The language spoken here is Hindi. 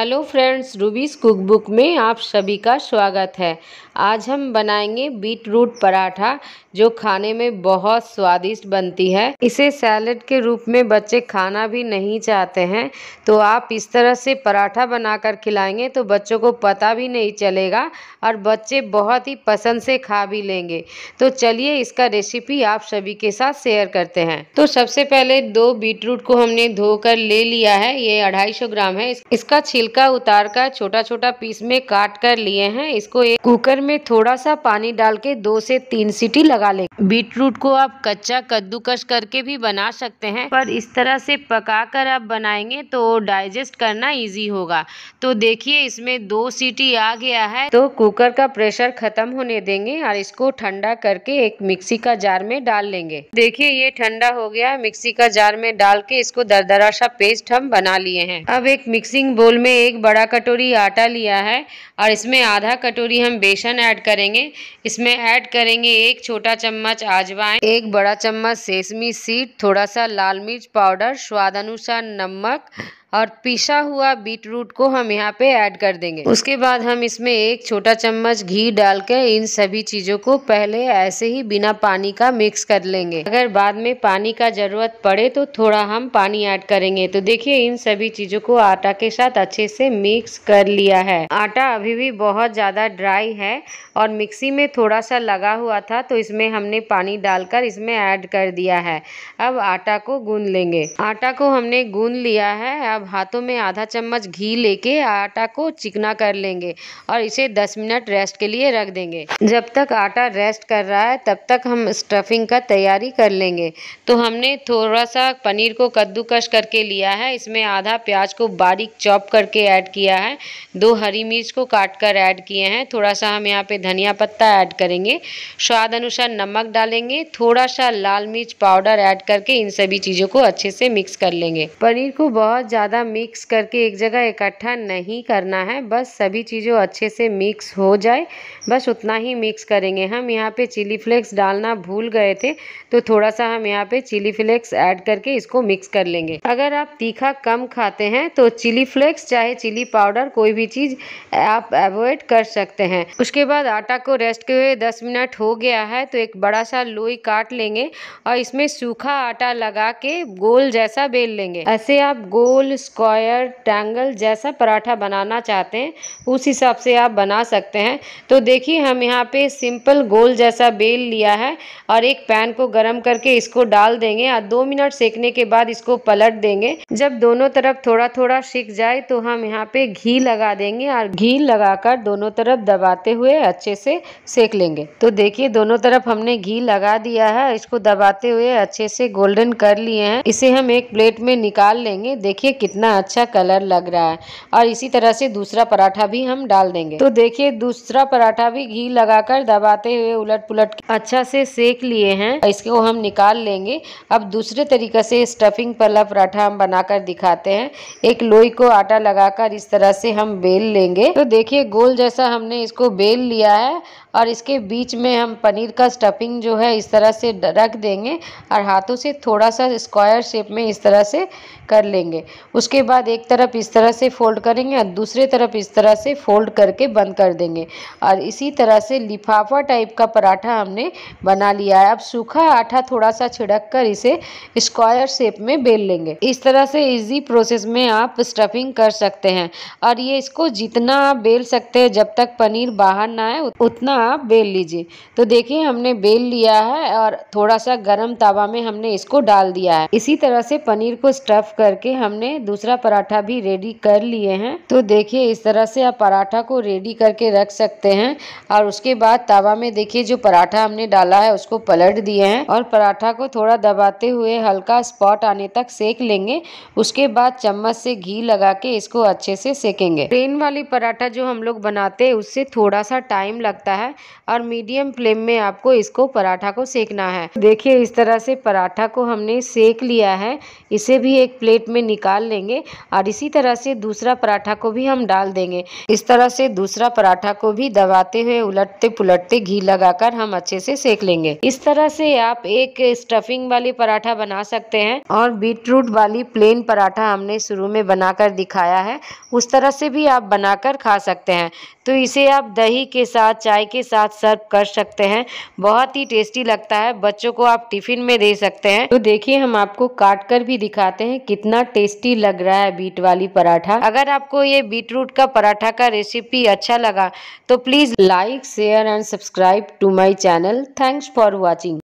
हेलो फ्रेंड्स रूबीज़ कुकबुक में आप सभी का स्वागत है आज हम बनाएंगे बीट रूट पराठा जो खाने में बहुत स्वादिष्ट बनती है इसे सैलड के रूप में बच्चे खाना भी नहीं चाहते हैं तो आप इस तरह से पराठा बनाकर खिलाएंगे तो बच्चों को पता भी नहीं चलेगा और बच्चे बहुत ही पसंद से खा भी लेंगे तो चलिए इसका रेसिपी आप सभी के साथ शेयर करते हैं तो सबसे पहले दो बीट रूट को हमने धोकर ले लिया है ये अढ़ाई ग्राम है इसका छिल छिलका उतार कर छोटा छोटा पीस में काट कर लिए हैं इसको एक कुकर में थोड़ा सा पानी डाल के दो से तीन सीटी लगा ले बीट रूट को आप कच्चा कद्दूकस करके भी बना सकते हैं पर इस तरह से पका कर आप बनाएंगे तो डाइजेस्ट करना इजी होगा तो देखिए इसमें दो सीटी आ गया है तो कुकर का प्रेशर खत्म होने देंगे और इसको ठंडा करके एक मिक्सी का जार में डाल लेंगे देखिए ये ठंडा हो गया मिक्सी का जार में डाल के इसको दरदरा सा पेस्ट हम बना लिए हैं अब एक मिक्सिंग बोल में एक बड़ा कटोरी आटा लिया है और इसमें आधा कटोरी हम बेसन ऐड करेंगे इसमें ऐड करेंगे एक छोटा चम्मच आजवाइन एक बड़ा चम्मच सेसमी सीड थोड़ा सा लाल मिर्च पाउडर स्वाद अनुसार नमक और पिसा हुआ बीट रूट को हम यहाँ पे ऐड कर देंगे उसके बाद हम इसमें एक छोटा चम्मच घी डाल के इन सभी चीज़ों को पहले ऐसे ही बिना पानी का मिक्स कर लेंगे अगर बाद में पानी का ज़रूरत पड़े तो थोड़ा हम पानी ऐड करेंगे तो देखिए इन सभी चीज़ों को आटा के साथ अच्छे से मिक्स कर लिया है आटा अभी भी बहुत ज़्यादा ड्राई है और मिक्सी में थोड़ा सा लगा हुआ था तो इसमें हमने पानी डालकर इसमें ऐड कर दिया है अब आटा को गूंद लेंगे आटा को हमने गूंद लिया है अब अब हाथों में आधा चम्मच घी लेके आटा को चिकना कर लेंगे और इसे 10 मिनट रेस्ट के लिए रख देंगे जब तक आटा रेस्ट कर रहा है तब तक हम स्टफिंग का तैयारी कर लेंगे तो हमने थोड़ा सा पनीर को कद्दूकश करके लिया है इसमें आधा प्याज को बारीक चॉप करके ऐड किया है दो हरी मिर्च को काट कर ऐड किए हैं थोड़ा सा हम यहाँ पे धनिया पत्ता ऐड करेंगे स्वाद अनुसार नमक डालेंगे थोड़ा सा लाल मिर्च पाउडर ऐड करके इन सभी चीज़ों को अच्छे से मिक्स कर लेंगे पनीर को बहुत ज़्यादा ज़्यादा मिक्स करके एक जगह इकट्ठा नहीं करना है बस सभी चीज़ों अच्छे से मिक्स हो जाए बस उतना ही मिक्स करेंगे हम यहाँ पे चिली फ्लेक्स डालना भूल गए थे तो थोड़ा सा हम यहाँ पे चिली फ्लेक्स ऐड करके इसको मिक्स कर लेंगे अगर आप तीखा कम खाते हैं तो चिली फ्लेक्स चाहे चिली पाउडर कोई भी चीज़ आप एवॉइड कर सकते हैं उसके बाद आटा को रेस्ट के हुए दस मिनट हो गया है तो एक बड़ा सा लोई काट लेंगे और इसमें सूखा आटा लगा के गोल जैसा बेल लेंगे ऐसे आप गोल स्क्वायर ट्रैंगल जैसा पराठा बनाना चाहते हैं उस हिसाब से आप बना सकते हैं तो देखिए हम यहाँ पे सिंपल गोल जैसा बेल लिया है और एक पैन को गर्म करके इसको डाल देंगे और दो मिनट सेकने के बाद इसको पलट देंगे जब दोनों तरफ थोड़ा थोड़ा सिक जाए तो हम यहाँ पे घी लगा देंगे और घी लगाकर दोनों तरफ दबाते हुए अच्छे से सेक लेंगे तो देखिए दोनों तरफ हमने घी लगा दिया है इसको दबाते हुए अच्छे से गोल्डन कर लिए हैं इसे हम एक प्लेट में निकाल लेंगे देखिए कितना अच्छा कलर लग रहा है और इसी तरह से दूसरा पराठा भी हम डाल देंगे तो देखिए दूसरा पराठा भी घी लगाकर दबाते हुए उलट पुलट अच्छा से सेक लिए हैं इसको हम निकाल लेंगे अब दूसरे तरीके से स्टफिंग वाला पराठा हम बनाकर दिखाते हैं एक लोई को आटा लगाकर इस तरह से हम बेल लेंगे तो देखिए गोल जैसा हमने इसको बेल लिया है और इसके बीच में हम पनीर का स्टफिंग जो है इस तरह से रख देंगे और हाथों से थोड़ा सा स्क्वायर शेप में इस तरह से कर लेंगे उसके बाद एक तरफ इस तरह से फोल्ड करेंगे और दूसरे तरफ इस तरह से फोल्ड करके बंद कर देंगे और इसी तरह से लिफाफा टाइप का पराठा हमने बना लिया है अब सूखा आटा थोड़ा सा छिड़क कर इसे स्क्वायर शेप में बेल लेंगे इस तरह से इजी प्रोसेस में आप स्टफिंग कर सकते हैं और ये इसको जितना आप बेल सकते हैं जब तक पनीर बाहर ना आए उतना आप बेल लीजिए तो देखिए हमने बेल लिया है और थोड़ा सा गरम तवा में हमने इसको डाल दिया है इसी तरह से पनीर को स्टफ करके हमने दूसरा पराठा भी रेडी कर लिए हैं तो देखिए इस तरह से आप पराठा को रेडी करके रख सकते हैं और उसके बाद तवा में देखिए जो पराठा हमने डाला है उसको पलट दिए हैं और पराठा को थोड़ा दबाते हुए हल्का स्पॉट आने तक सेक लेंगे उसके बाद चम्मच से घी लगा के इसको अच्छे से सेकेंगे ट्रेन वाली पराठा जो हम लोग बनाते हैं उससे थोड़ा सा टाइम लगता है है और मीडियम फ्लेम में आपको इसको पराठा को सेकना है देखिए इस तरह से पराठा को हमने सेक लिया है इसे भी एक प्लेट में निकाल लेंगे और इसी तरह से दूसरा पराठा को भी हम डाल देंगे इस तरह से दूसरा पराठा को भी दबाते हुए उलटते पुलटते घी लगाकर हम अच्छे से सेक लेंगे इस तरह से आप एक स्टफिंग वाली पराठा बना सकते हैं और बीटरूट वाली प्लेन पराठा हमने शुरू में बनाकर दिखाया है उस तरह से भी आप बनाकर खा सकते हैं तो इसे आप दही के साथ चाय के साथ सर्व कर सकते हैं बहुत ही टेस्टी लगता है बच्चों को आप टिफिन में दे सकते हैं तो देखिए हम आपको काट कर भी दिखाते हैं कितना टेस्टी लग रहा है बीट वाली पराठा अगर आपको ये बीट रूट का पराठा का रेसिपी अच्छा लगा तो please like share and subscribe to my channel thanks for watching